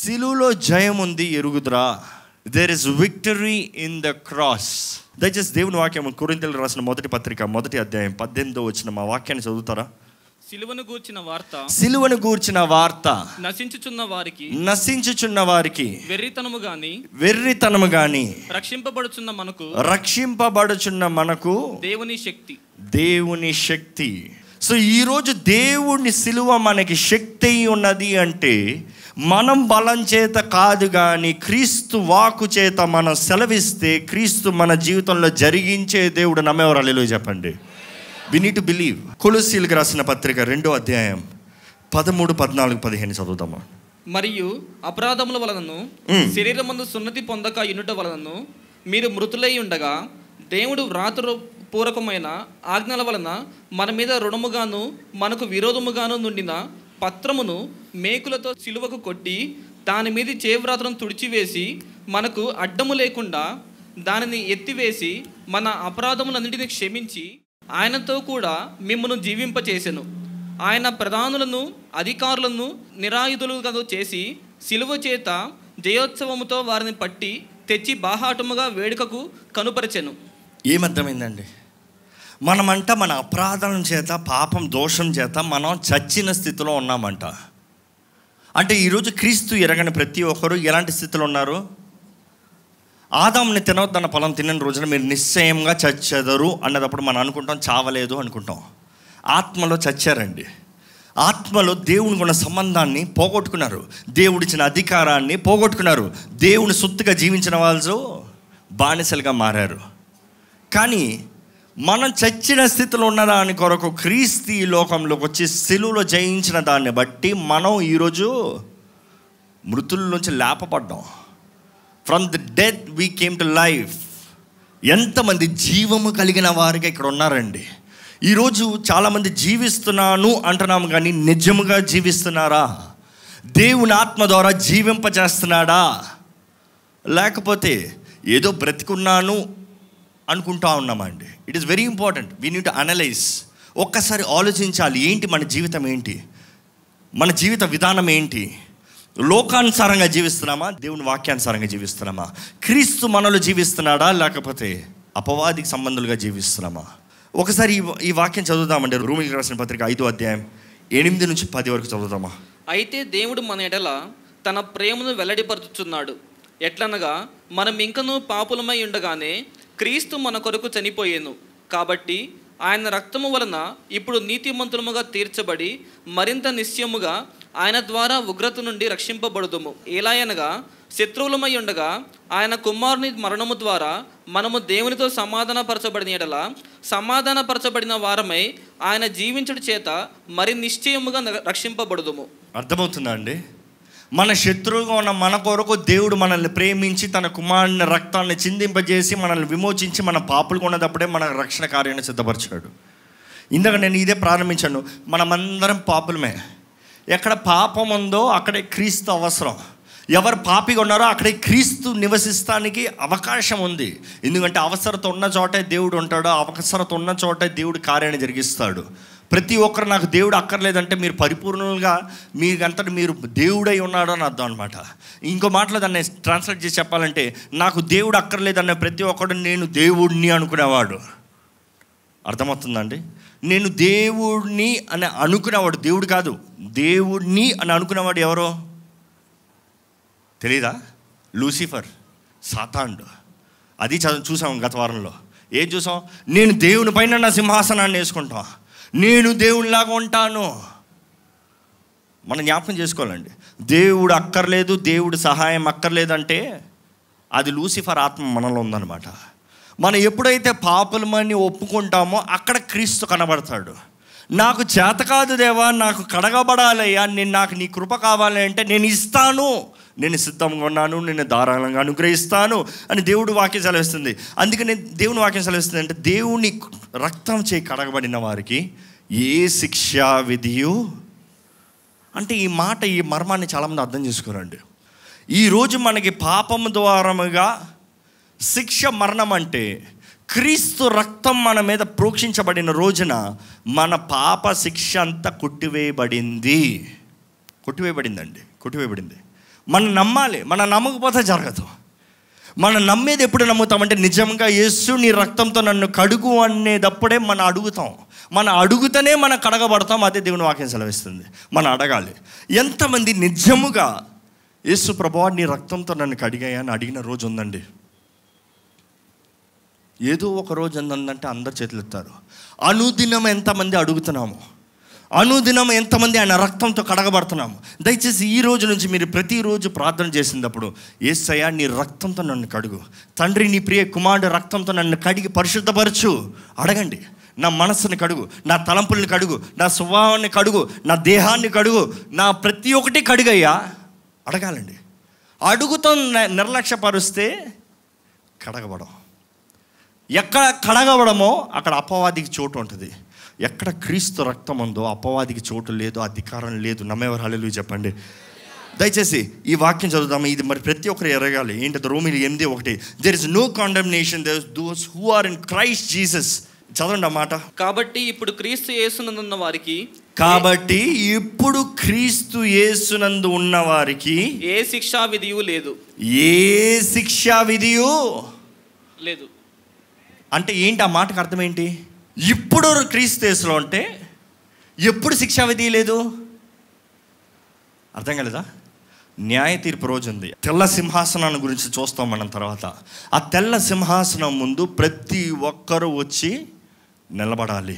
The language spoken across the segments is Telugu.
సిలువులో జయం ఉంది ఎరుగుదురా there is victory in the cross దయచేసి దేవుని వాక్యం కొరింతలు రాసిన మొదటి పత్రిక మొదటి అధ్యాయం పద్దెనిమిదో వచ్చిన మా వాక్యాన్ని చదువుతారా సిలువను గూర్చిన వార్త సిలువను గూర్చిన వార్త నశించుచున్న వారికి నశించుచున్న వారికి వెర్రితనము గాని వెర్రితనము గాని రక్షింపబడుచున్న మనకు రక్షింపబడుచున్న మనకు దేవుని శక్తి దేవుని శక్తి సో ఈరోజు దేవుని సిలువ మనకి శక్తి ఉన్నది అంటే మనం బలం చేత కాదు కానీ క్రీస్తు వాకు చేత మనం సెలవిస్తే క్రీస్తు మన జీవితంలో జరిగించే దేవుడు నమ్మేవారు అల్లెలు చెప్పండి వి నీ టు బిలీవ్ కొలసీలకు రాసిన పత్రిక రెండో అధ్యాయం పదమూడు పద్నాలుగు పదిహేను చదువుతామా మరియు అపరాధముల వలనను శరీరమందు సున్నతి పొందక ఇనుట వలనను మీరు మృతులై ఉండగా దేవుడు రాత్రు పూర్వకమైన ఆజ్ఞల వలన మన మీద రుణముగాను మనకు విరోధముగాను నుండిన పత్రమును మేకులతో సిలువకు కొట్టి దాని మీద చేవ్రాతను తుడిచివేసి మనకు అడ్డము లేకుండా దానిని ఎత్తివేసి మన అపరాధములన్నింటినీ క్షమించి ఆయనతో కూడా మిమ్మను జీవింపచేసెను ఆయన ప్రధానులను అధికారులను నిరాయుధులుగా చేసి సిలువ చేత జయోత్సవముతో వారిని పట్టి తెచ్చి బాహాటముగా వేడుకకు కనుపరచెను ఏమర్థమైందండి మనమంట మన అపరాధం చేత పాపం దోషం చేత మనం చచ్చిన స్థితిలో ఉన్నామంట అంటే ఈరోజు క్రీస్తు ఎరగని ప్రతి ఒక్కరు ఎలాంటి స్థితిలో ఉన్నారు ఆదాంని తినవద్దన్న పొలం తినని రోజున మీరు నిశ్చయంగా చచ్చెదరు అన్నదప్పుడు మనం అనుకుంటాం చావలేదు అనుకుంటాం ఆత్మలో చచ్చారండి ఆత్మలో దేవుని ఉన్న సంబంధాన్ని పోగొట్టుకున్నారు దేవుడిచ్చిన అధికారాన్ని పోగొట్టుకున్నారు దేవుని సొత్తుగా జీవించిన వాళ్ళు బానిసలుగా మారారు కానీ మనం చచ్చిన స్థితిలో ఉన్న దాని కొరకు క్రీస్తి లోకంలోకి వచ్చి సిలువులో జయించిన దాన్ని బట్టి మనం ఈరోజు మృతుల నుంచి లేపబడ్డాం from the death we came to life ఎంతమంది జీవము కలిగిన వారికి ఇక్కడ ఉన్నారండి ఈరోజు చాలామంది జీవిస్తున్నాను అంటున్నాము కానీ నిజముగా జీవిస్తున్నారా దేవుని ఆత్మ ద్వారా జీవింపజేస్తున్నాడా లేకపోతే ఏదో బ్రతికున్నాను అనుకుంటా ఉన్నామండి it is very important we need to analyse ఒక్కసారి ఆలోచించాలి ఏంటి మన జీవితం ఏంటి మన జీవిత విధానం ఏంటి లోకానుసారంగా జీవిస్తున్నామా దేవుని వాక్యానుసారంగా జీవిస్తున్నామా క్రీస్తు మనలో జీవిస్తున్నాడా లేకపోతే అపవాదికి సంబంధాలుగా జీవిస్తున్నామా ఒకసారి ఈ వాక్యం చదువుదామండి రూమికి రాసిన పత్రిక ఐదో అధ్యాయం ఎనిమిది నుంచి పది వరకు చదువుతామా అయితే దేవుడు మన ఎడల తన ప్రేమను వెల్లడిపరుచుతున్నాడు ఎట్లనగా మనం ఇంకనూ పాపులమై ఉండగానే క్రీస్తు మన కొరకు చనిపోయేను కాబట్టి ఆయన రక్తము వలన ఇప్పుడు నీతిమంతులముగా తీర్చబడి మరింత నిశ్చయముగా ఆయన ద్వారా ఉగ్రత నుండి రక్షింపబడుదుము ఎలాయనగా శత్రువులమై ఉండగా ఆయన కుమారుని మరణము ద్వారా మనము దేవునితో సమాధానపరచబడిన ఎడల సమాధానపరచబడిన వారమై ఆయన జీవించడం చేత మరి నిశ్చయముగా రక్షింపబడుదుము అర్థమవుతుందా అండి మన శత్రువుగా ఉన్న మన కొరకు దేవుడు మనల్ని ప్రేమించి తన కుమారుని రక్తాన్ని చిందింపజేసి మనల్ని విమోచించి మన పాపులు కొన్నదప్పుడే మన రక్షణ కార్యాన్ని సిద్ధపరచాడు ఇందాక నేను ఇదే ప్రారంభించాను మనమందరం పాపులమే ఎక్కడ పాపం ఉందో అక్కడే క్రీస్తు అవసరం ఎవరు పాపిగా ఉన్నారో అక్కడే క్రీస్తు నివసిస్తానికి అవకాశం ఉంది ఎందుకంటే అవసరత ఉన్న చోటే దేవుడు ఉంటాడు అవసరత ఉన్న చోటే దేవుడు కార్యాన్ని జరిగిస్తాడు ప్రతి ఒక్కరు నాకు దేవుడు అక్కర్లేదంటే మీరు పరిపూర్ణంగా మీకంతటి మీరు దేవుడై ఉన్నాడు అని అర్థం అనమాట ఇంకో మాటలో దాన్ని ట్రాన్స్లేట్ చేసి చెప్పాలంటే నాకు దేవుడు అక్కర్లేదన్న ప్రతి ఒక్కడు నేను దేవుడిని అనుకునేవాడు అర్థమవుతుందండి నేను దేవుడిని అని అనుకునేవాడు దేవుడు కాదు దేవుడిని అని అనుకునేవాడు ఎవరో తెలీదా లూసిఫర్ సాతాండు అది చూసాం గత వారంలో ఏం చూసాం నేను దేవుని పైన నా సింహాసనాన్ని వేసుకుంటాం నేను దేవుడిలాగా ఉంటాను మనం జ్ఞాపకం చేసుకోవాలండి దేవుడు అక్కర్లేదు దేవుడు సహాయం అక్కర్లేదంటే అది లూసిఫర్ ఆత్మ మనలో ఉందన్నమాట మనం ఎప్పుడైతే పాపలమని ఒప్పుకుంటామో అక్కడ క్రీస్తు కనబడతాడు నాకు చేత కాదు దేవా నాకు కడగబడాలయ్యా నేను నాకు నీ కృప కావాలి అంటే నేను ఇస్తాను నేను సిద్ధంగా ఉన్నాను నేను ధారాళంగా అనుగ్రహిస్తాను అని దేవుడు వాక్యం సెలవిస్తుంది అందుకని దేవుని వాక్యం సెలవిస్తుంది అంటే దేవుని రక్తం చే కడగబడిన వారికి ఏ శిక్షా విధియు అంటే ఈ మాట ఈ మర్మాన్ని చాలామంది అర్థం చేసుకోరండి ఈరోజు మనకి పాపం ద్వారముగా శిక్ష మరణం అంటే క్రీస్తు రక్తం మన మీద ప్రోక్షించబడిన రోజున మన పాప శిక్ష అంతా కొట్టివేయబడింది కొట్టివేయబడిందండి కొట్టివేయబడింది మనం నమ్మాలి మన నమ్మకపోతే జరగదు మనం నమ్మేది ఎప్పుడు నమ్ముతామంటే నిజంగా యేసు నీ రక్తంతో నన్ను కడుగు అనేటప్పుడే మనం అడుగుతాం మనం అడుగుతనే మనం కడగబడతాం అదే దేవుని వాక్యం సెలవిస్తుంది మనం అడగాలి ఎంతమంది నిజముగా యేసు ప్రభా నీ రక్తంతో నన్ను కడిగాయని అని అడిగిన రోజు ఉందండి ఏదో ఒక రోజు ఎందంటే అందరు చేతులు ఎత్తారు అనుదినం ఎంతమంది అడుగుతున్నాము అనుదినం ఎంతమంది ఆయన రక్తంతో కడగబడుతున్నాము దయచేసి ఈ రోజు నుంచి మీరు ప్రతిరోజు ప్రార్థన చేసినప్పుడు ఏసయ్యా నీ రక్తంతో నన్ను కడుగు తండ్రి నీ ప్రియ కుమారుడు రక్తంతో నన్ను కడిగి పరిశుద్ధపరచు అడగండి నా మనస్సుని కడుగు నా తలంపుల్ని కడుగు నా స్వభావాన్ని కడుగు నా దేహాన్ని కడుగు నా ప్రతి ఒక్కటి కడుగయ్యా అడగాలండి అడుగుతో నిర్లక్ష్యపరుస్తే కడగబడం ఎక్కడ కడగబడమో అక్కడ అపవాదికి చోటు ఉంటుంది ఎక్కడ క్రీస్తు రక్తం ఉందో అపవాదికి చోటు లేదు అధికారం లేదు నమ్మేవారు హలెలు చెప్పండి దయచేసి ఈ వాక్యం చదువుదాము ఇది మరి ప్రతి ఒక్కరు ఎరగాలి ఏంటి రోమిలు ఎనిమిది ఒకటి there is no condemnation there those who are in Christ Jesus చదవండి మాట కాబట్టి ఇప్పుడు క్రీస్తు యేసునందున్న వారికి కాబట్టి ఇప్పుడు క్రీస్తు యేసునందు ఉన్న వారికి ఏ శిక్షా విధియు లేదు ఏ శిక్షా విధియు లేదు అంటే ఏంటి ఆ మాటకు అర్థం ఏంటి ఇప్పుడు క్రీస్తేశ్వరం అంటే ఎప్పుడు శిక్షా విధి లేదు అర్థం కాలేదా న్యాయ తీర్పు రోజు ఉంది తెల్ల సింహాసనాన్ని గురించి చూస్తాం మనం తర్వాత ఆ తెల్ల సింహాసనం ముందు ప్రతి ఒక్కరూ వచ్చి నిలబడాలి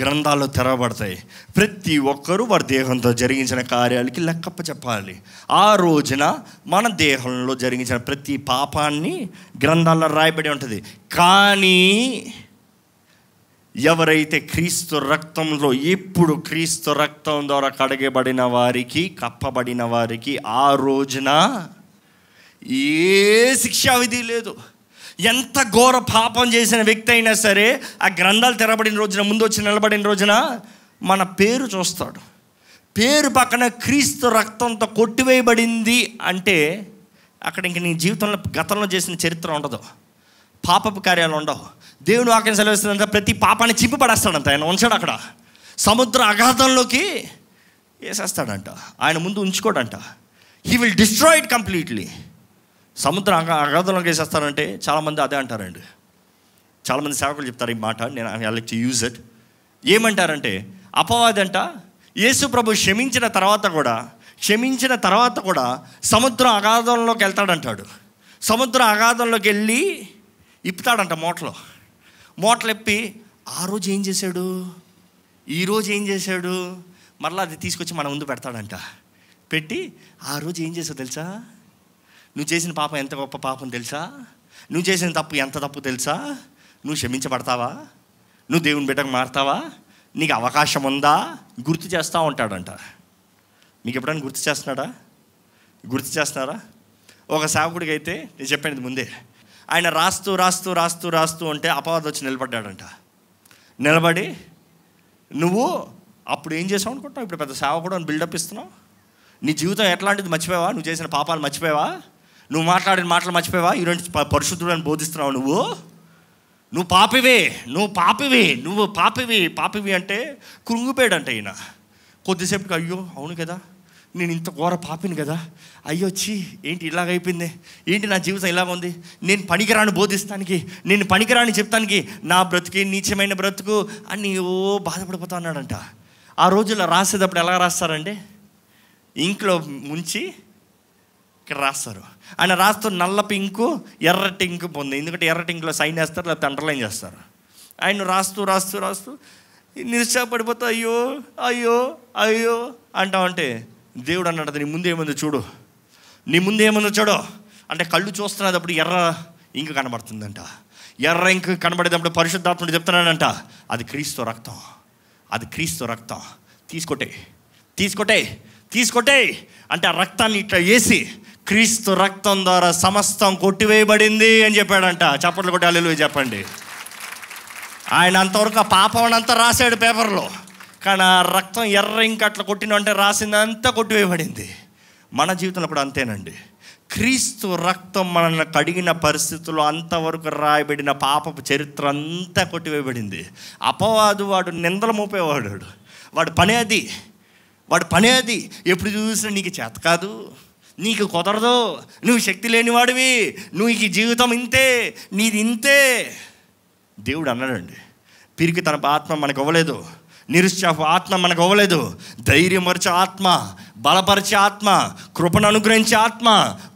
గ్రంథాలు తెరవబడతాయి ప్రతి ఒక్కరూ వారి దేహంతో జరిగించిన కార్యాలకి లెక్కప్ప చెప్పాలి ఆ రోజున మన దేహంలో జరిగించిన ప్రతి పాపాన్ని గ్రంథాల్లో రాయబడి ఉంటుంది కానీ ఎవరైతే క్రీస్తు రక్తంలో ఎప్పుడు క్రీస్తు రక్తం ద్వారా కడగబడిన వారికి కప్పబడిన వారికి ఆ రోజున ఏ శిక్షావిధి లేదు ఎంత ఘోర పాపం చేసిన వ్యక్తి అయినా సరే ఆ గ్రంథాలు తెరబడిన రోజున ముందు వచ్చి నిలబడిన రోజున మన పేరు చూస్తాడు పేరు పక్కన క్రీస్తు రక్తంతో కొట్టివేయబడింది అంటే అక్కడ ఇంక నీ జీవితంలో గతంలో చేసిన చరిత్ర ఉండదు పాపపు కార్యాలు ఉండవు దేవుడు వాక్యం సెలవిస్తుందంట ప్రతి పాపాన్ని చింపి పడేస్తాడంట ఆయన ఉంచాడు అక్కడ సముద్ర అఘాతంలోకి వేసేస్తాడంట ఆయన ముందు ఉంచుకోడంట he will destroy it completely సముద్ర అగాధంలోకి వేసేస్తాడంటే చాలామంది అదే అంటారండి చాలామంది సేవకులు చెప్తారు ఈ మాట నేను I like to use it ఏమంటారంటే అపవాది అంట యేసు ప్రభు క్షమించిన తర్వాత కూడా క్షమించిన తర్వాత కూడా సముద్ర అగాధంలోకి వెళ్తాడంటాడు సముద్ర అగాధంలోకి వెళ్ళి ఇప్పుతాడంట మోటలో ఎప్పి ఆ రోజు ఏం చేశాడు ఈరోజు ఏం చేశాడు మరలా అది తీసుకొచ్చి మన ముందు పెడతాడంట పెట్టి ఆ రోజు ఏం చేసావు తెలుసా నువ్వు చేసిన పాపం ఎంత గొప్ప పాపం తెలుసా నువ్వు చేసిన తప్పు ఎంత తప్పు తెలుసా నువ్వు క్షమించబడతావా నువ్వు దేవుని బిడ్డకు మారుతావా నీకు అవకాశం ఉందా గుర్తు చేస్తూ ఉంటాడంట మీకు ఎప్పుడైనా గుర్తు చేస్తున్నాడా గుర్తు చేస్తున్నారా ఒక సేవకుడికి అయితే నేను చెప్పాను ముందే ఆయన రాస్తూ రాస్తూ రాస్తూ రాస్తూ ఉంటే అపవాదం వచ్చి నిలబడ్డాడంట నిలబడి నువ్వు అప్పుడు ఏం చేసావు అనుకుంటావు ఇప్పుడు పెద్ద సేవ కూడా బిల్డప్ ఇస్తున్నావు నీ జీవితం ఎట్లాంటిది మర్చిపోయావా నువ్వు చేసిన పాపాలు మర్చిపోయావా నువ్వు మాట్లాడిన మాటలు మర్చిపోయావా ఈ రెండు పరిశుద్ధుడు అని బోధిస్తున్నావు నువ్వు నువ్వు పాపివే నువ్వు పాపివి నువ్వు పాపివి పాపివి అంటే కృంగిపోయాడంట ఈయన కొద్దిసేపుకి అయ్యో అవును కదా నేను ఇంత ఘోర పాపిని కదా అయ్యో చీ ఏంటి ఇలాగైపోయింది ఏంటి నా జీవితం ఇలాగ ఉంది నేను పనికిరాని బోధిస్తానికి నేను పనికిరాని చెప్తానికి నా బ్రతుకు నీచమైన బ్రతుకు అని ఓ బాధపడిపోతా ఉన్నాడంట ఆ రోజుల్లో రాసేటప్పుడు ఎలా రాస్తారంటే ఇంక్లో ముంచి ఇక్కడ రాస్తారు ఆయన రాస్తూ నల్ల పింకు ఎర్ర టింక్ పొంది ఎందుకంటే ఎర్ర టింకులో సైన్ వేస్తారు లేకపోతే అండర్లైన్ చేస్తారు ఆయన రాస్తూ రాస్తూ రాస్తూ నిరుత్సాహపడిపోతా అయ్యో అయ్యో అయ్యో అంటామంటే దేవుడు అన్నాడు నీ ముందేముందో చూడు నీ ముందేముందో చూడు అంటే కళ్ళు చూస్తున్నప్పుడు ఎర్ర ఇంక కనబడుతుందంట ఎర్ర ఇంక కనబడేటప్పుడు పరిశుద్ధాత్ముడు చెప్తున్నాడంట అది క్రీస్తు రక్తం అది క్రీస్తు రక్తం తీసుకోటే తీసుకోటే తీసుకోటే అంటే ఆ రక్తాన్ని ఇట్లా వేసి క్రీస్తు రక్తం ద్వారా సమస్తం కొట్టివేయబడింది అని చెప్పాడంట చప్పట్లు కొట్టాలి చెప్పండి ఆయన అంతవరకు ఆ పాపం అంతా రాశాడు పేపర్లో కానీ ఆ రక్తం ఎర్ర ఇంకా అట్లా కొట్టిన అంటే రాసిందంతా కొట్టివేయబడింది మన జీవితంలో కూడా అంతేనండి క్రీస్తు రక్తం మనల్ని కడిగిన పరిస్థితుల్లో అంతవరకు రాయబడిన పాపపు చరిత్ర అంతా కొట్టివేయబడింది అపవాదు వాడు నిందలు మోపేవాడు వాడు పని అది వాడు పని అది ఎప్పుడు చూసినా నీకు చేత కాదు నీకు కుదరదు నువ్వు శక్తి లేనివాడివి నువ్వు ఈ జీవితం ఇంతే నీది ఇంతే దేవుడు అన్నాడండి పిరికి తన ఆత్మ మనకు ఇవ్వలేదు నిరుత్సాహ ఆత్మ మనకు అవ్వలేదు ధైర్యమరిచే ఆత్మ బలపరిచే ఆత్మ కృపను అనుగ్రహించే ఆత్మ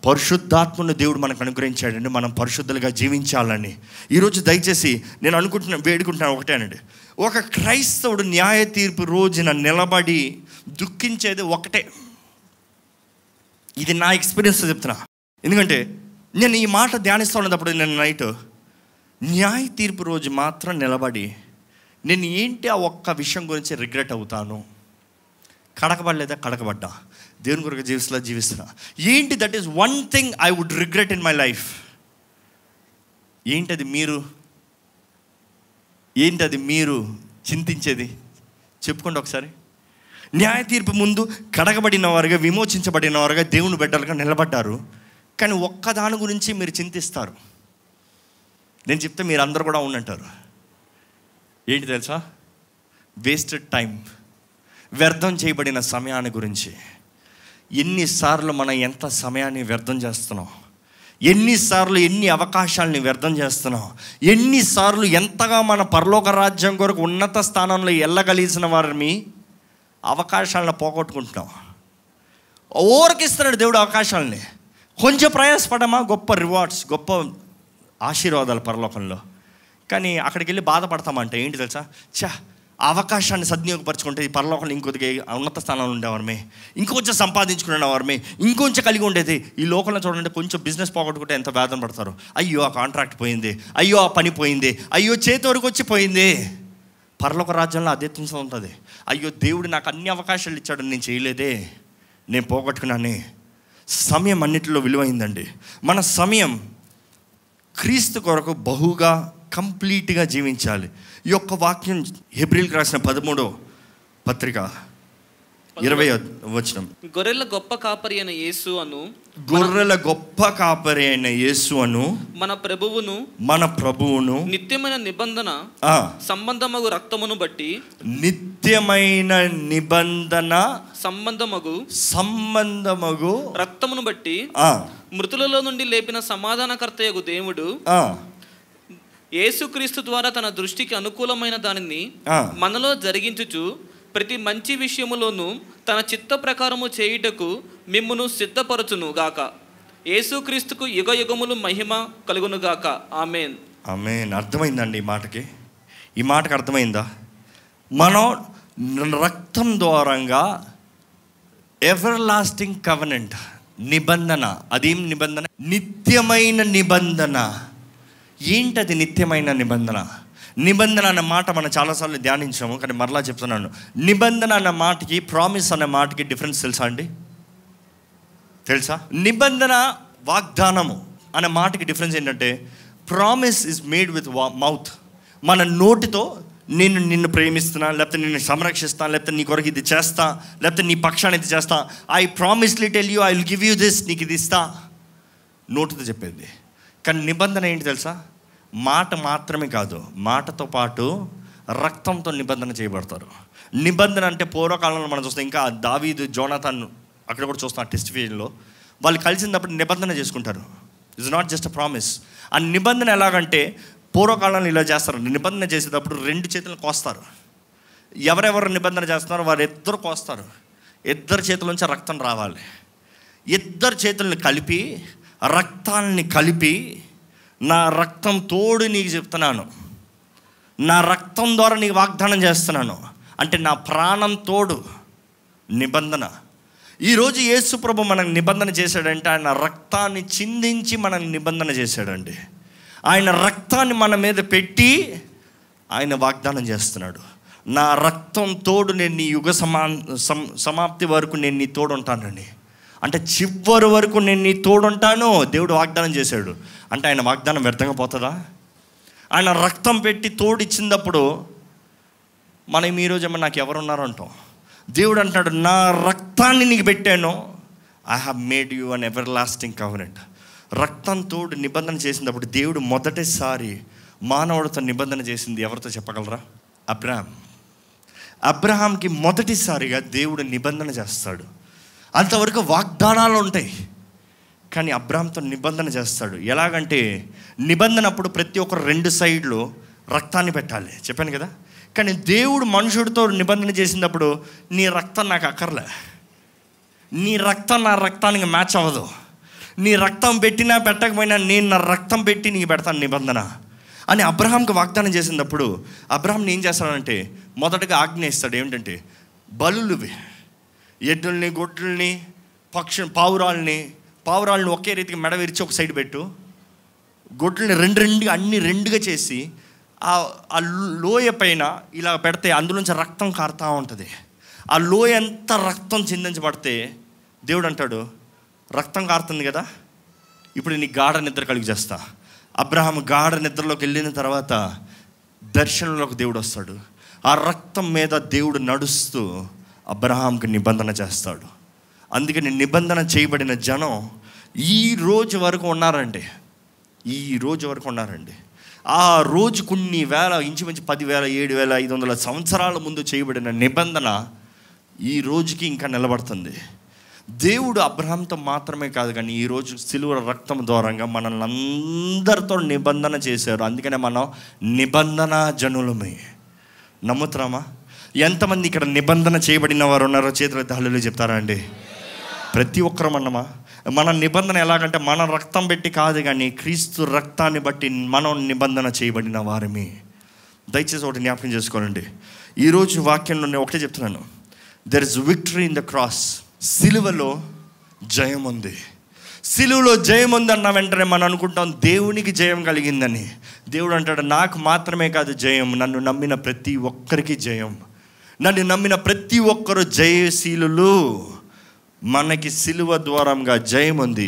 పరిశుద్ధాత్మను దేవుడు మనకు అనుగ్రహించాడండి మనం పరిశుద్ధులుగా జీవించాలని ఈరోజు దయచేసి నేను అనుకుంటున్నా వేడుకుంటున్నాను ఒకటేనండి ఒక క్రైస్తవుడు న్యాయ తీర్పు రోజున నిలబడి దుఃఖించేది ఒకటే ఇది నా ఎక్స్పీరియన్స్ చెప్తున్నా ఎందుకంటే నేను ఈ మాట ధ్యానిస్తూ ఉన్నప్పుడు నేను నైట్ న్యాయ తీర్పు రోజు మాత్రం నిలబడి నేను ఏంటి ఆ ఒక్క విషయం గురించి రిగ్రెట్ అవుతాను కడకబడలేదా కడకబడ్డా దేవుని కొరకు జీవిస్తా జీవిస్తున్నా ఏంటి that is one thing I would regret in my life ఏంటది మీరు ఏంటది మీరు చింతించేది చెప్పుకోండి ఒకసారి న్యాయ తీర్పు ముందు కడగబడిన వారుగా విమోచించబడిన వారుగా దేవుని బిడ్డలుగా నిలబడ్డారు కానీ ఒక్కదాని గురించి మీరు చింతిస్తారు నేను చెప్తే మీరు అందరు కూడా ఉండంటారు ఏంటి తెలుసా వేస్టెడ్ టైం వ్యర్థం చేయబడిన సమయాన్ని గురించి ఎన్నిసార్లు మనం ఎంత సమయాన్ని వ్యర్థం చేస్తున్నాం ఎన్నిసార్లు ఎన్ని అవకాశాలని వ్యర్థం చేస్తున్నాం ఎన్నిసార్లు ఎంతగా మన పరలోక రాజ్యం కొరకు ఉన్నత స్థానంలో వెళ్ళగలిసిన వారిని అవకాశాలను పోగొట్టుకుంటున్నాం ఓరకిస్తున్నాడు దేవుడు అవకాశాలని కొంచెం ప్రయాసపడమా గొప్ప రివార్డ్స్ గొప్ప ఆశీర్వాదాలు పరలోకంలో కానీ అక్కడికి వెళ్ళి బాధపడతామంటే ఏంటి తెలుసా చా అవకాశాన్ని సద్వినియోగపరచుకుంటే ఈ పరలోకంలో ఇంకొద్దిగా ఉన్నత స్థానంలో ఉండేవారమే ఇంకొంచెం సంపాదించుకునేవారమే ఇంకొంచెం కలిగి ఉండేది ఈ లోకంలో చూడండి కొంచెం బిజినెస్ పోగొట్టుకుంటే ఎంత వేదన పడతారు అయ్యో ఆ కాంట్రాక్ట్ పోయింది అయ్యో ఆ పని పోయింది అయ్యో చేతి వరకు వచ్చి పోయింది పరలోక రాజ్యంలో అదే తుంసం ఉంటుంది అయ్యో దేవుడు నాకు అన్ని అవకాశాలు ఇచ్చాడు నేను చేయలేదే నేను పోగొట్టుకున్నానే సమయం అన్నిటిలో విలువైందండి మన సమయం క్రీస్తు కొరకు బహుగా కంప్లీట్గా జీవించాలి ఈ యొక్క వాక్యం ఏప్రిల్కి రాసిన పదమూడో పత్రిక ఇరవై వచ్చిన గొర్రెల గొప్ప కాపరి అయిన యేసు అను గొర్రెల గొప్ప కాపరి అయిన యేసు అను మన ప్రభువును మన ప్రభువును నిత్యమైన నిబంధన సంబంధమగు రక్తమును బట్టి నిత్యమైన నిబంధన సంబంధమగు సంబంధమగు రక్తమును బట్టి మృతులలో నుండి లేపిన యొక్క దేవుడు యేసుక్రీస్తు ద్వారా తన దృష్టికి అనుకూలమైన దానిని మనలో జరిగించుచు ప్రతి మంచి విషయములోనూ తన చిత్త ప్రకారము చేయుటకు మిమ్మును సిద్ధపరచును గాక యేసుక్రీస్తుకు యుగ యుగములు మహిమ కలుగును గాక ఆమెన్ ఆమెన్ అర్థమైందండి ఈ మాటకి ఈ మాటకు అర్థమైందా మనం రక్తం ద్వారంగా ఎవర్ లాస్టింగ్ కవనెంట్ నిబంధన అదేం నిబంధన నిత్యమైన నిబంధన ఏంటది నిత్యమైన నిబంధన నిబంధన అన్న మాట మనం చాలాసార్లు ధ్యానించాము కానీ మరలా చెప్తున్నాను నిబంధన అన్న మాటకి ప్రామిస్ అన్న మాటకి డిఫరెన్స్ తెలుసా అండి తెలుసా నిబంధన వాగ్దానము అనే మాటకి డిఫరెన్స్ ఏంటంటే promise is made with mouth మన నోటితో నేను నిన్ను ప్రేమిస్తున్నా లేకపోతే నిన్ను సంరక్షిస్తాను లేకపోతే నీ కొరకు ఇది చేస్తా లేకపోతే నీ పక్షాన్ని ఇది చేస్తా I promise I'll tell you I will give you this నీకు ఇది ఇస్తా నోటితో చెప్పేది కానీ నిబంధన ఏంటి తెలుసా మాట మాత్రమే కాదు మాటతో పాటు రక్తంతో నిబంధన చేయబడతారు నిబంధన అంటే పూర్వకాలంలో మనం చూస్తే ఇంకా దావీదు జోనాథన్ అక్కడ కూడా చూస్తాం టెస్ట్ ఫీల్డ్లో వాళ్ళు కలిసినప్పుడు నిబంధన చేసుకుంటారు it's not just a promise ఆ నిబంధన ఎలాగంటే పూర్వకాలంలో ఇలా చేస్తారు నిబంధన చేసేటప్పుడు రెండు చేతులు కోస్తారు ఎవరెవరు నిబంధన చేస్తున్నారో వారు ఇద్దరు కోస్తారు ఇద్దరు చేతుల నుంచి రక్తం రావాలి ఇద్దరు చేతులను కలిపి రక్తాన్ని కలిపి నా రక్తం తోడు నీకు చెప్తున్నాను నా రక్తం ద్వారా నీకు వాగ్దానం చేస్తున్నాను అంటే నా ప్రాణం తోడు నిబంధన ఈరోజు యేసుప్రభు మనకు నిబంధన చేశాడంటే ఆయన రక్తాన్ని చిందించి మనం నిబంధన చేశాడండి ఆయన రక్తాన్ని మన మీద పెట్టి ఆయన వాగ్దానం చేస్తున్నాడు నా రక్తం తోడు నేను నీ యుగ సమా సమాప్తి వరకు నేను నీ తోడు ఉంటానండి అంటే చివరి వరకు నేను నీ తోడుంటాను దేవుడు వాగ్దానం చేశాడు అంటే ఆయన వాగ్దానం వ్యర్థంగా పోతుందా ఆయన రక్తం పెట్టి తోడు ఇచ్చినప్పుడు మనం ఈరోజు ఏమన్నా నాకు ఎవరున్నారంటాం దేవుడు అంటాడు నా రక్తాన్ని నీకు పెట్టాను I have made you an everlasting covenant రక్తం తోడు నిబంధన చేసినప్పుడు దేవుడు మొదటిసారి మానవుడితో నిబంధన చేసింది ఎవరితో చెప్పగలరా అబ్రహాం అబ్రహాంకి మొదటిసారిగా దేవుడు నిబంధన చేస్తాడు అంతవరకు వాగ్దానాలు ఉంటాయి కానీ అబ్రామ్తో నిబంధన చేస్తాడు ఎలాగంటే నిబంధన అప్పుడు ప్రతి ఒక్కరు రెండు సైడ్లు రక్తాన్ని పెట్టాలి చెప్పాను కదా కానీ దేవుడు మనుషుడితో నిబంధన చేసినప్పుడు నీ రక్తం నాకు అక్కర్లే నీ రక్తం నా రక్తానికి మ్యాచ్ అవ్వదు నీ రక్తం పెట్టినా పెట్టకపోయినా నేను నా రక్తం పెట్టి నీకు పెడతాను నిబంధన అని అబ్రహాంకి వాగ్దానం చేసినప్పుడు అబ్రహాంని ఏం చేస్తాడంటే మొదటగా ఆజ్ఞ ఇస్తాడు ఏమిటంటే బలులువి ఎడ్డుల్ని గొడ్లని పక్ష పావురాల్ని పావురాలను ఒకే రీతికి మెడ విరిచి ఒక సైడ్ పెట్టు గొడ్లని రెండు రెండు అన్ని రెండుగా చేసి ఆ లోయ పైన ఇలా పెడితే అందులోంచి రక్తం కారుతూ ఉంటుంది ఆ లోయ ఎంత రక్తం చిందించబడితే దేవుడు అంటాడు రక్తం కారుతుంది కదా ఇప్పుడు నీ గాఢ నిద్ర కలిగి చేస్తా అబ్రహాం గాఢ నిద్రలోకి వెళ్ళిన తర్వాత దర్శనంలోకి దేవుడు వస్తాడు ఆ రక్తం మీద దేవుడు నడుస్తూ అబ్రహాంకి నిబంధన చేస్తాడు అందుకని నిబంధన చేయబడిన జనం ఈ రోజు వరకు ఉన్నారండి ఈ రోజు వరకు ఉన్నారండి ఆ రోజు కొన్ని వేల ఇంచుమించు పదివేల ఏడు వేల ఐదు వందల సంవత్సరాల ముందు చేయబడిన నిబంధన ఈ రోజుకి ఇంకా నిలబడుతుంది దేవుడు అబ్రహంతో మాత్రమే కాదు కానీ ఈరోజు సిలువ రక్తం ద్వారంగా మనల్ని అందరితో నిబంధన చేశారు అందుకనే మనం నిబంధన జనులమే నమ్ముతున్నామా ఎంతమంది ఇక్కడ నిబంధన చేయబడిన వారు ఉన్నారో చేతులు దాళ్ళు చెప్తారా అండి ప్రతి ఒక్కరం అన్నమా మన నిబంధన ఎలాగంటే మన రక్తం పెట్టి కాదు కానీ క్రీస్తు రక్తాన్ని బట్టి మనం నిబంధన చేయబడిన వారమే దయచేసి ఒకటి జ్ఞాపకం చేసుకోనండి ఈరోజు వాక్యంలో నేను ఒకటే చెప్తున్నాను there is victory in the cross సిలువలో జయం ఉంది సిలువులో జయం ఉందన్న వెంటనే మనం అనుకుంటాం దేవునికి జయం కలిగిందని దేవుడు అంటాడు నాకు మాత్రమే కాదు జయం నన్ను నమ్మిన ప్రతి ఒక్కరికి జయం నన్ను నమ్మిన ప్రతి ఒక్కరు జయశీలులు మనకి సిలువ ద్వారంగా జయం ఉంది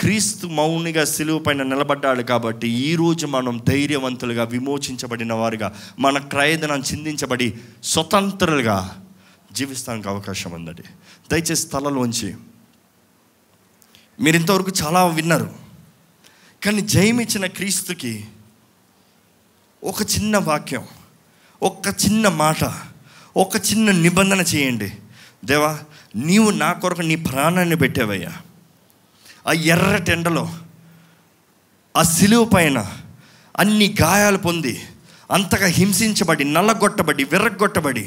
క్రీస్తు మౌనిగా సిలువ పైన నిలబడ్డాడు కాబట్టి ఈరోజు మనం ధైర్యవంతులుగా విమోచించబడిన వారుగా మన క్రయదనం చిందించబడి స్వతంత్రులుగా జీవిస్తానికి అవకాశం ఉందండి దయచేసి తలలోంచి మీరు ఇంతవరకు చాలా విన్నారు కానీ జయమిచ్చిన క్రీస్తుకి ఒక చిన్న వాక్యం ఒక చిన్న మాట ఒక చిన్న నిబంధన చేయండి దేవా నీవు నా కొరకు నీ ప్రాణాన్ని పెట్టావయ్యా ఆ ఎర్రటి ఆ సిలువు పైన అన్ని గాయాలు పొంది అంతగా హింసించబడి నల్లగొట్టబడి విర్రగొట్టబడి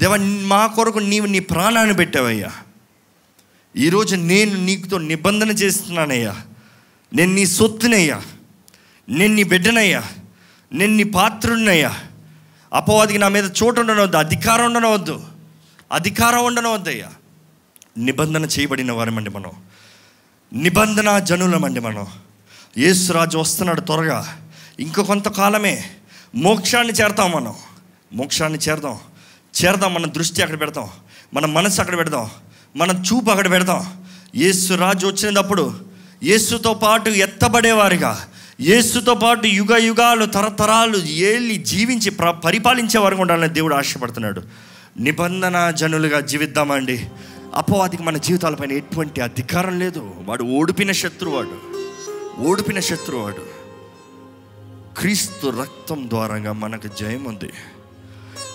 దేవ మా కొరకు నీవు నీ ప్రాణాన్ని పెట్టావయ్యా ఈరోజు నేను నీకుతో నిబంధన చేస్తున్నానయ్యా నేను నీ సొత్తునయ్యా నేను నీ బిడ్డనయ్యా నేను నీ పాత్రుడినయ్యా అపవాదికి నా మీద చోటు ఉండనవద్దు అధికారం ఉండనవద్దు అధికారం అయ్యా నిబంధన చేయబడిన వారమండి మనం నిబంధన జనులమండి మనం యేసురాజు వస్తున్నాడు త్వరగా ఇంక కొంతకాలమే మోక్షాన్ని చేరతాం మనం మోక్షాన్ని చేరదాం చేరదాం మన దృష్టి అక్కడ పెడతాం మన మనసు అక్కడ పెడదాం మన చూపు అక్కడ పెడదాం యేసు రాజు వచ్చినప్పుడు యేసుతో పాటు ఎత్తబడేవారిగా యేసుతో పాటు యుగ యుగాలు తరతరాలు ఏళ్ళి జీవించి ప్ర పరిపాలించే వరకు ఉండాలని దేవుడు ఆశపడుతున్నాడు నిబంధన జనులుగా జీవిద్దామండి అపవాదికి మన జీవితాలపైన ఎటువంటి అధికారం లేదు వాడు ఓడిపిన శత్రువాడు ఓడిపిన శత్రువాడు క్రీస్తు రక్తం ద్వారంగా మనకు జయం ఉంది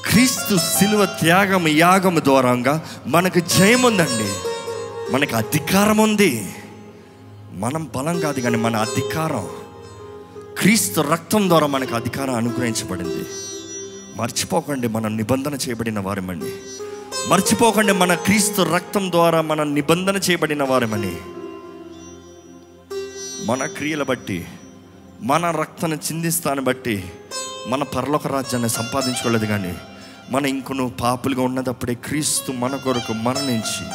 క్రీస్తు శిలువ త్యాగం యాగం ద్వారంగా మనకు జయం ఉందండి మనకు అధికారం ఉంది మనం బలం కాదు కానీ మన అధికారం క్రీస్తు రక్తం ద్వారా మనకు అధికారం అనుగ్రహించబడింది మర్చిపోకండి మనం నిబంధన చేయబడిన వారమని మర్చిపోకండి మన క్రీస్తు రక్తం ద్వారా మనం నిబంధన చేయబడిన వారమని మన క్రియల బట్టి మన రక్తను చిందిస్తాను బట్టి మన పరలోక రాజ్యాన్ని సంపాదించుకోలేదు కానీ మన ఇంకొను పాపులుగా ఉన్నదప్పుడే క్రీస్తు మన కొరకు మరణించి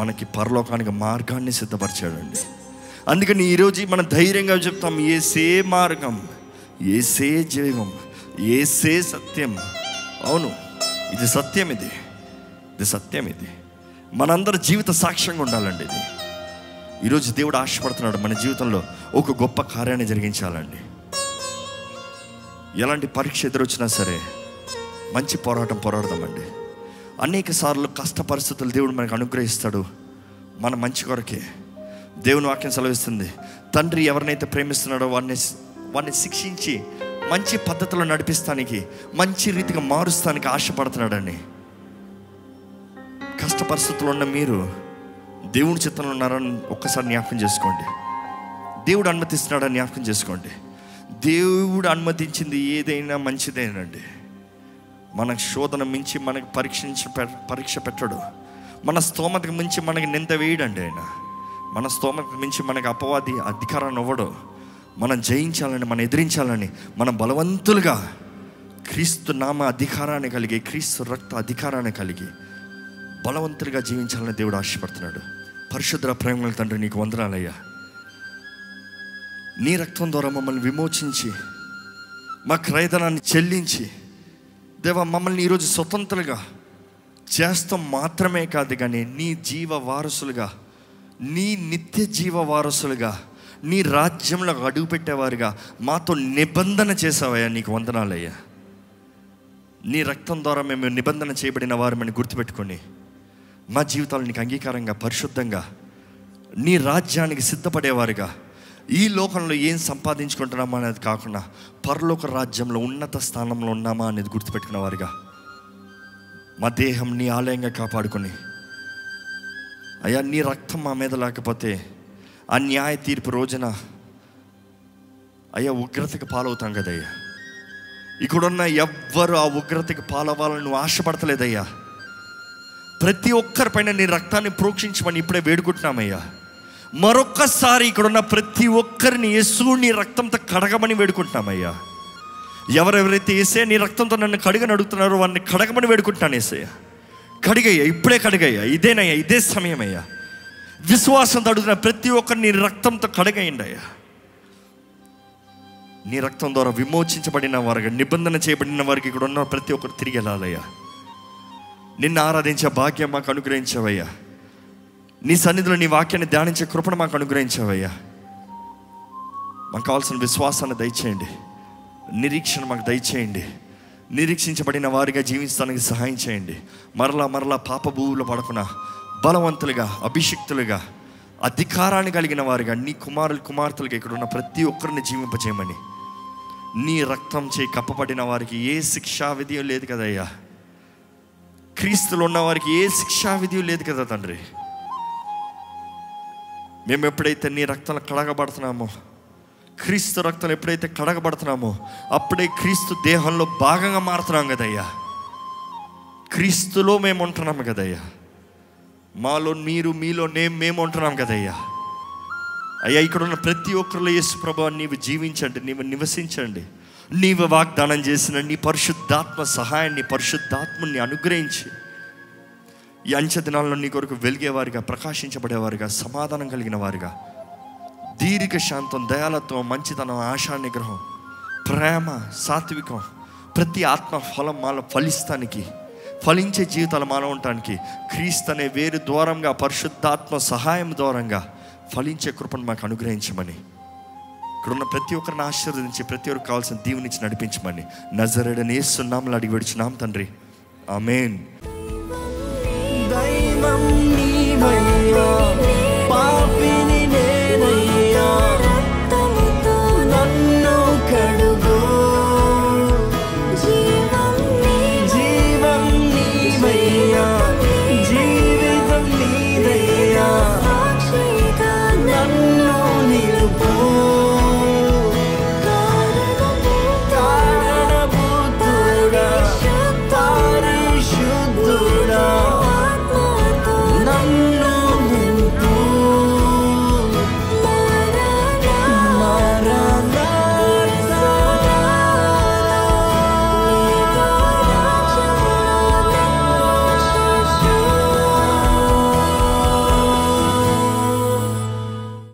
మనకి పరలోకానికి మార్గాన్ని సిద్ధపరిచాడండి అందుకని ఈరోజు మనం ధైర్యంగా చెప్తాం ఏసే మార్గం ఏసే జీవం ఏసే సత్యం అవును ఇది సత్యం ఇది ఇది సత్యం ఇది మనందరి జీవిత సాక్ష్యంగా ఉండాలండి ఇది ఈరోజు దేవుడు ఆశపడుతున్నాడు మన జీవితంలో ఒక గొప్ప కార్యాన్ని జరిగించాలండి ఎలాంటి పరీక్ష ఎదురొచ్చినా సరే మంచి పోరాటం పోరాడదామండి అనేక సార్లు కష్ట పరిస్థితులు దేవుడు మనకు అనుగ్రహిస్తాడు మన మంచి కొరకే దేవుని వాక్యం సెలవిస్తుంది తండ్రి ఎవరినైతే ప్రేమిస్తున్నాడో వాడిని వాడిని శిక్షించి మంచి పద్ధతిలో నడిపిస్తానికి మంచి రీతిగా మారుస్తానికి ఆశపడుతున్నాడని కష్ట పరిస్థితులు ఉన్న మీరు దేవుని చిత్తంలో ఉన్నారని ఒక్కసారి జ్ఞాపకం చేసుకోండి దేవుడు అనుమతిస్తున్నాడని జ్ఞాపకం చేసుకోండి దేవుడు అనుమతించింది ఏదైనా మంచిదేనండి మనకు శోధన మించి మనకు పరీక్షించి పరీక్ష పెట్టడు మన స్తోమతకు మించి మనకి నింద వేయడండి ఆయన మన స్తోమకు మించి మనకు అపవాది అధికారాన్ని ఇవ్వడు మనం జయించాలని మనం ఎదిరించాలని మనం బలవంతులుగా క్రీస్తు నామ అధికారాన్ని కలిగి క్రీస్తు రక్త అధికారాన్ని కలిగి బలవంతులుగా జీవించాలని దేవుడు ఆశపడుతున్నాడు పరిశుద్ర ప్రేమల తండ్రి నీకు వందనాలయ్యా నీ రక్తం ద్వారా మమ్మల్ని విమోచించి మా క్రయధనాన్ని చెల్లించి దేవ మమ్మల్ని ఈరోజు స్వతంత్రులుగా చేస్తాం మాత్రమే కాదు కానీ నీ జీవ వారసులుగా నీ నిత్య జీవ వారసులుగా నీ రాజ్యంలో అడుగుపెట్టేవారుగా మాతో నిబంధన చేసావయ్యా నీకు వందనాలయ్యా నీ రక్తం ద్వారా మేము నిబంధన చేయబడిన వారు మేము గుర్తుపెట్టుకొని మా జీవితాలు నీకు అంగీకారంగా పరిశుద్ధంగా నీ రాజ్యానికి సిద్ధపడేవారుగా ఈ లోకంలో ఏం సంపాదించుకుంటున్నామా అనేది కాకుండా పరలోక రాజ్యంలో ఉన్నత స్థానంలో ఉన్నామా అనేది గుర్తుపెట్టుకున్న వారుగా మా దేహం నీ ఆలయంగా కాపాడుకొని అయ్యా నీ రక్తం మా మీద లేకపోతే ఆ న్యాయ తీర్పు రోజున అయ్యా ఉగ్రతకు పాలవుతాం కదయ్యా ఇక్కడున్న ఎవ్వరు ఆ ఉగ్రతకు పాలవ్వాలని నువ్వు ఆశపడతలేదయ్యా ప్రతి ఒక్కరిపైన నీ రక్తాన్ని ప్రోక్షించమని ఇప్పుడే వేడుకుంటున్నామయ్యా మరొక్కసారి ఇక్కడున్న ప్రతి ఒక్కరిని యేసు నీ రక్తంతో కడగమని వేడుకుంటున్నామయ్యా ఎవరెవరైతే వేసే నీ రక్తంతో నన్ను కడుగని అడుగుతున్నారో వారిని కడగమని వేడుకుంటున్నాను ఏసయ్యా కడిగయ్యా ఇప్పుడే కడిగయ్యా ఇదేనయ్యా ఇదే సమయమయ్యా విశ్వాసం తడుగుతున్న ప్రతి ఒక్కరిని నీ రక్తంతో కడగయండి అయ్యా నీ రక్తం ద్వారా విమోచించబడిన వారికి నిబంధన చేయబడిన వారికి ఇక్కడ ఉన్న ప్రతి ఒక్కరు తిరిగి వెళ్ళాలయ్యా నిన్ను ఆరాధించే భాగ్యం మాకు అనుగ్రహించావయ్యా నీ సన్నిధిలో నీ వాక్యాన్ని ధ్యానించే కృపణ మాకు అనుగ్రహించావయ్యా మాకు కావాల్సిన విశ్వాసాన్ని దయచేయండి నిరీక్షణ మాకు దయచేయండి నిరీక్షించబడిన వారిగా జీవించడానికి సహాయం చేయండి మరలా మరలా పాప భూములు పడకుండా బలవంతులుగా అభిషిక్తులుగా అధికారాన్ని కలిగిన వారిగా నీ కుమారులు కుమార్తెలుగా ఇక్కడ ఉన్న ప్రతి ఒక్కరిని జీవింపజేయమని నీ రక్తం చేయి కప్పబడిన వారికి ఏ శిక్షా విధి లేదు కదయ్యా క్రీస్తులు ఉన్న వారికి ఏ శిక్షా విధి లేదు కదా తండ్రి మేము ఎప్పుడైతే నీ రక్తం కడగబడుతున్నామో క్రీస్తు రక్తం ఎప్పుడైతే కడగబడుతున్నామో అప్పుడే క్రీస్తు దేహంలో భాగంగా మారుతున్నాం కదయ్యా క్రీస్తులో మేము ఉంటున్నాము కదయ్యా మాలో మీరు మీలో నేను మేము ఉంటున్నాం కదయ్యా అయ్యా ఇక్కడ ఉన్న ప్రతి ఒక్కరిలో యేసు ప్రభావం నీవు జీవించండి నీవు నివసించండి నీవు వాగ్దానం చేసిన నీ పరిశుద్ధాత్మ సహాయాన్ని పరిశుద్ధాత్మని అనుగ్రహించి ఈ అంచె దినాల్లో నీ కొరకు వెలిగేవారిగా ప్రకాశించబడేవారిగా సమాధానం కలిగిన వారుగా దీర్ఘ శాంతం దయాలత్వం మంచితనం ఆశా నిగ్రహం ప్రేమ సాత్వికం ప్రతి ఆత్మ ఫలం మాలో ఫలిస్తానికి ఫలించే జీవితాలు మాలో ఉండటానికి క్రీస్తు అనే వేరు దూరంగా పరిశుద్ధాత్మ సహాయం దూరంగా ఫలించే కృపను మాకు అనుగ్రహించమని ఇక్కడున్న ప్రతి ఒక్కరిని ఆశీర్వదించి ప్రతి ఒక్కరికి కావాల్సిన దీవునిచ్చి నడిపించమని నజరడని వేస్తున్నాములు అడిగి విడిచున్నాం తండ్రి ఆమెన్ దైవం నీ